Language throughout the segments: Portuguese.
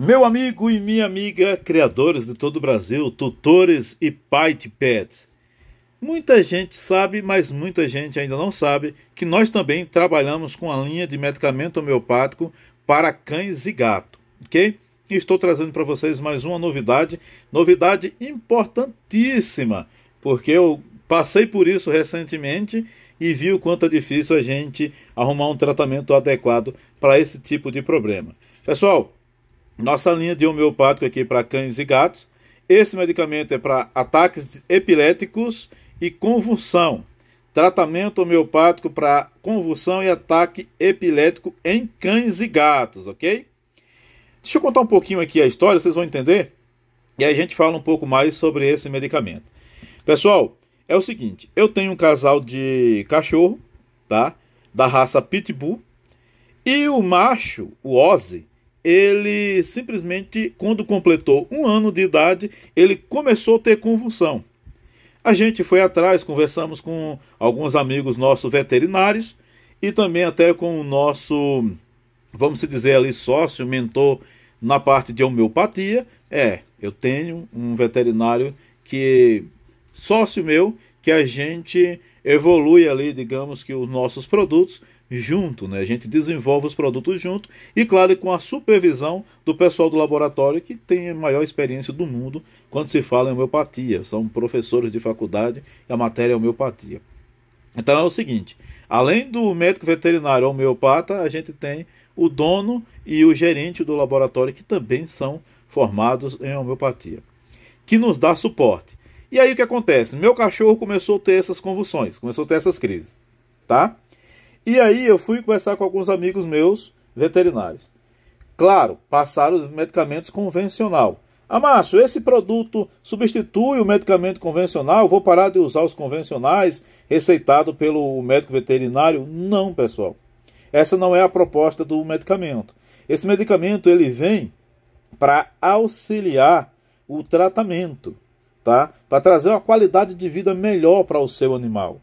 Meu amigo e minha amiga, criadores de todo o Brasil, tutores e pai de pets. Muita gente sabe, mas muita gente ainda não sabe, que nós também trabalhamos com a linha de medicamento homeopático para cães e gato, ok? E estou trazendo para vocês mais uma novidade, novidade importantíssima, porque eu passei por isso recentemente e vi o quanto é difícil a gente arrumar um tratamento adequado para esse tipo de problema. Pessoal, nossa linha de homeopático aqui é para cães e gatos. Esse medicamento é para ataques epiléticos e convulsão. Tratamento homeopático para convulsão e ataque epilético em cães e gatos, ok? Deixa eu contar um pouquinho aqui a história, vocês vão entender. E aí a gente fala um pouco mais sobre esse medicamento. Pessoal, é o seguinte, eu tenho um casal de cachorro, tá? Da raça Pitbull. E o macho, o Ozzy, ele simplesmente, quando completou um ano de idade, ele começou a ter convulsão. A gente foi atrás, conversamos com alguns amigos nossos veterinários e também até com o nosso, vamos dizer ali, sócio, mentor na parte de homeopatia. É, eu tenho um veterinário que, sócio meu, que a gente evolui ali, digamos que os nossos produtos junto, né? A gente desenvolve os produtos junto e, claro, com a supervisão do pessoal do laboratório que tem a maior experiência do mundo quando se fala em homeopatia. São professores de faculdade e a matéria é homeopatia. Então é o seguinte: além do médico veterinário homeopata, a gente tem o dono e o gerente do laboratório que também são formados em homeopatia, que nos dá suporte. E aí o que acontece? Meu cachorro começou a ter essas convulsões, começou a ter essas crises, tá? E aí eu fui conversar com alguns amigos meus veterinários. Claro, passaram os medicamentos convencional. Amácio, ah, esse produto substitui o medicamento convencional? Vou parar de usar os convencionais receitado pelo médico veterinário? Não, pessoal. Essa não é a proposta do medicamento. Esse medicamento ele vem para auxiliar o tratamento, tá? Para trazer uma qualidade de vida melhor para o seu animal.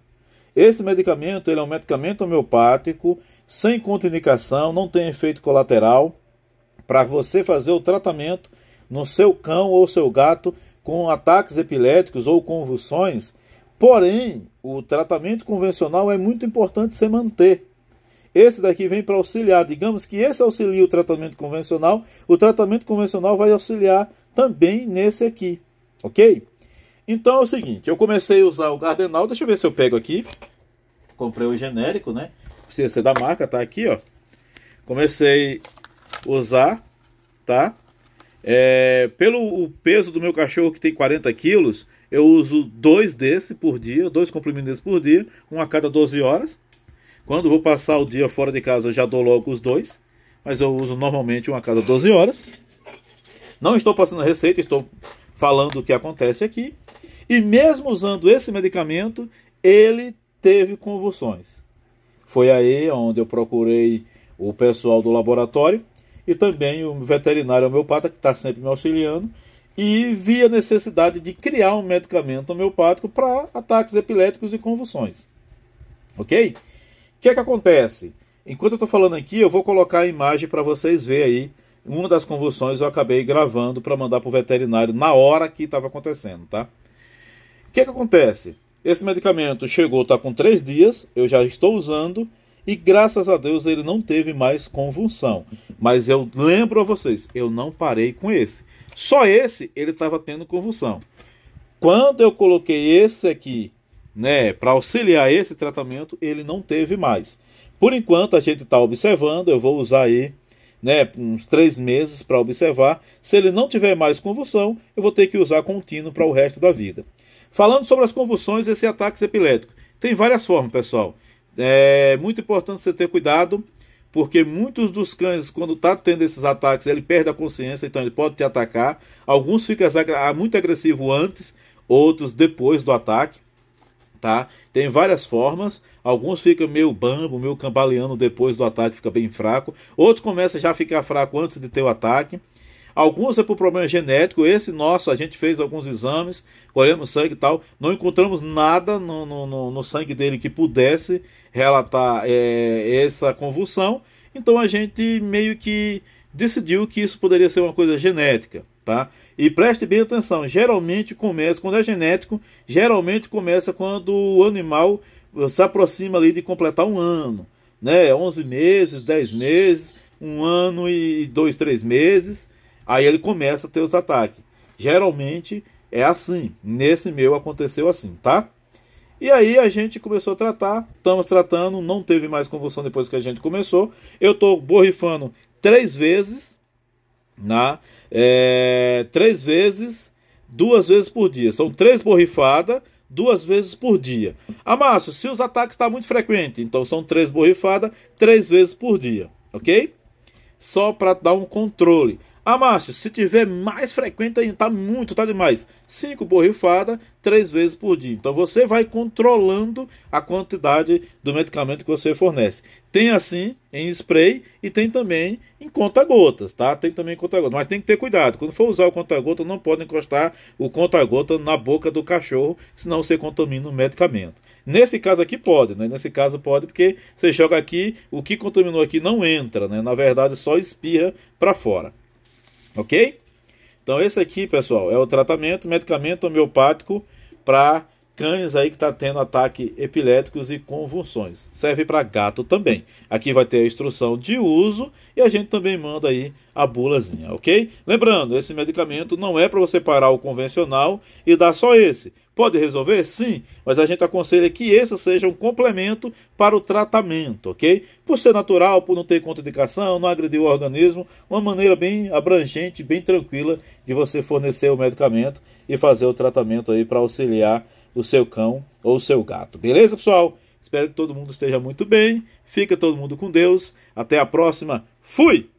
Esse medicamento ele é um medicamento homeopático, sem contraindicação, não tem efeito colateral, para você fazer o tratamento no seu cão ou seu gato com ataques epiléticos ou convulsões. Porém, o tratamento convencional é muito importante se manter. Esse daqui vem para auxiliar. Digamos que esse auxilia o tratamento convencional, o tratamento convencional vai auxiliar também nesse aqui, ok? Então é o seguinte, eu comecei a usar o Gardenal, deixa eu ver se eu pego aqui. Comprei o genérico, né? Precisa ser da marca, tá aqui, ó. Comecei a usar, tá? É, pelo peso do meu cachorro que tem 40 quilos, eu uso dois desse por dia, dois comprimidos por dia, um a cada 12 horas. Quando vou passar o dia fora de casa, eu já dou logo os dois, mas eu uso normalmente um a cada 12 horas. Não estou passando receita, estou falando o que acontece aqui. E mesmo usando esse medicamento, ele teve convulsões. Foi aí onde eu procurei o pessoal do laboratório e também o veterinário homeopata, que está sempre me auxiliando, e vi a necessidade de criar um medicamento homeopático para ataques epiléticos e convulsões. Ok? O que é que acontece? Enquanto eu estou falando aqui, eu vou colocar a imagem para vocês verem aí. Uma das convulsões eu acabei gravando para mandar para o veterinário na hora que estava acontecendo, tá? que, que acontece? Esse medicamento chegou, está com três dias, eu já estou usando e graças a Deus ele não teve mais convulsão. Mas eu lembro a vocês, eu não parei com esse. Só esse ele estava tendo convulsão. Quando eu coloquei esse aqui, né, para auxiliar esse tratamento, ele não teve mais. Por enquanto a gente está observando, eu vou usar aí, né, uns três meses para observar. Se ele não tiver mais convulsão, eu vou ter que usar contínuo para o resto da vida. Falando sobre as convulsões e esses ataques epiléticos, tem várias formas, pessoal. É muito importante você ter cuidado, porque muitos dos cães, quando está tendo esses ataques, ele perde a consciência, então ele pode te atacar. Alguns ficam muito agressivos antes, outros depois do ataque. Tá? Tem várias formas. Alguns ficam meio bambo, meio cambaleando depois do ataque, fica bem fraco. Outros começam já a ficar fraco antes de ter o ataque. Alguns é por problema genético. Esse nosso, a gente fez alguns exames, colhemos sangue e tal. Não encontramos nada no, no, no sangue dele que pudesse relatar é, essa convulsão. Então a gente meio que decidiu que isso poderia ser uma coisa genética. Tá? E preste bem atenção, geralmente começa, quando é genético, geralmente começa quando o animal eh, se aproxima ali de completar um ano, né? 11 meses, 10 meses, um ano e dois, três meses, Aí ele começa a ter os ataques. Geralmente é assim. Nesse meu aconteceu assim, tá? E aí a gente começou a tratar, estamos tratando, não teve mais convulsão depois que a gente começou. Eu estou borrifando três vezes, na tá? é, três vezes, duas vezes por dia. São três borrifadas, duas vezes por dia. Ah, Márcio, se os ataques estão tá muito frequentes, então são três borrifadas, três vezes por dia, ok? Só para dar um controle. Ah, Márcio, se tiver mais frequente ainda, tá muito, tá demais. Cinco borrifadas, três vezes por dia. Então você vai controlando a quantidade do medicamento que você fornece. Tem assim em spray e tem também em conta-gotas, tá? Tem também em conta-gotas, mas tem que ter cuidado. Quando for usar o conta-gota, não pode encostar o conta-gota na boca do cachorro, senão você contamina o medicamento. Nesse caso aqui pode, né? Nesse caso pode porque você joga aqui, o que contaminou aqui não entra, né? Na verdade só espirra para fora. Ok? Então, esse aqui, pessoal, é o tratamento medicamento homeopático para cães aí que está tendo ataque epiléticos e convulsões. Serve para gato também. Aqui vai ter a instrução de uso e a gente também manda aí a bulazinha, ok? Lembrando, esse medicamento não é para você parar o convencional e dar só esse. Pode resolver? Sim, mas a gente aconselha que esse seja um complemento para o tratamento, ok? Por ser natural, por não ter contraindicação, não agredir o organismo, uma maneira bem abrangente, bem tranquila de você fornecer o medicamento e fazer o tratamento aí para auxiliar o seu cão ou o seu gato. Beleza, pessoal? Espero que todo mundo esteja muito bem. Fica todo mundo com Deus. Até a próxima. Fui!